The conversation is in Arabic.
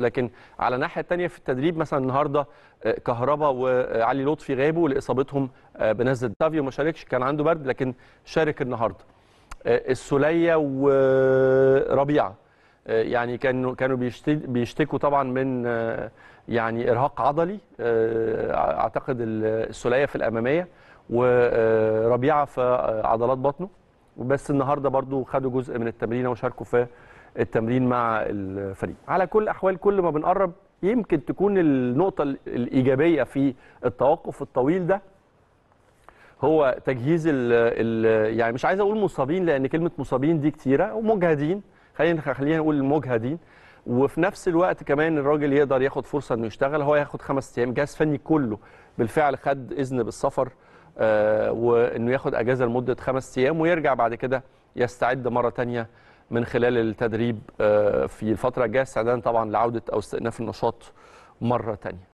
لكن على الناحيه الثانيه في التدريب مثلا النهارده آه، كهربا وعلي لطفي غابوا لاصابتهم آه، بنزل تافيو ما شاركش كان عنده برد لكن شارك النهارده آه، السوليه وربيعه يعني كانوا كانوا بيشتكوا طبعا من يعني ارهاق عضلي اعتقد السوليه في الاماميه وربيعه في عضلات بطنه بس النهارده برضو خدوا جزء من التمرين وشاركوا في التمرين مع الفريق على كل الاحوال كل ما بنقرب يمكن تكون النقطة الإيجابية في التوقف الطويل ده هو تجهيز ال ال يعني مش عايز أقول مصابين لأن كلمة مصابين دي كتيرة ومجهدين خلينا خلينا نقول مجهدين وفي نفس الوقت كمان الراجل يقدر ياخد فرصة إنه يشتغل هو ياخد خمس أيام جهاز فني كله بالفعل خد إذن بالسفر آه وإنه ياخد أجازة لمدة خمس أيام ويرجع بعد كده يستعد مرة تانية من خلال التدريب آه، في الفتره الجايه استعدادا طبعا لعوده او استئناف النشاط مره ثانيه